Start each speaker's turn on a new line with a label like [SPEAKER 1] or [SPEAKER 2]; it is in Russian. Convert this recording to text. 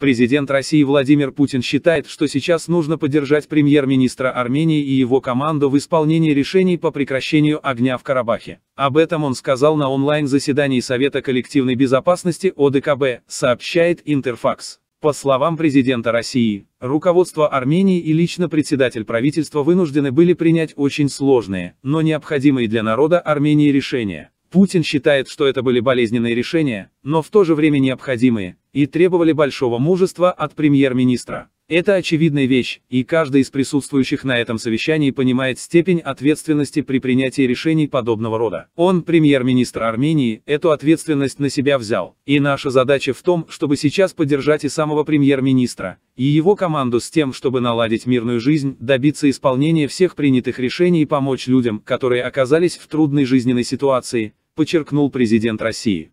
[SPEAKER 1] Президент России Владимир Путин считает, что сейчас нужно поддержать премьер-министра Армении и его команду в исполнении решений по прекращению огня в Карабахе. Об этом он сказал на онлайн-заседании Совета коллективной безопасности ОДКБ, сообщает Интерфакс. По словам президента России, руководство Армении и лично председатель правительства вынуждены были принять очень сложные, но необходимые для народа Армении решения. Путин считает, что это были болезненные решения, но в то же время необходимые, и требовали большого мужества от премьер-министра. Это очевидная вещь, и каждый из присутствующих на этом совещании понимает степень ответственности при принятии решений подобного рода. Он, премьер-министр Армении, эту ответственность на себя взял, и наша задача в том, чтобы сейчас поддержать и самого премьер-министра, и его команду с тем, чтобы наладить мирную жизнь, добиться исполнения всех принятых решений и помочь людям, которые оказались в трудной жизненной ситуации, подчеркнул президент России.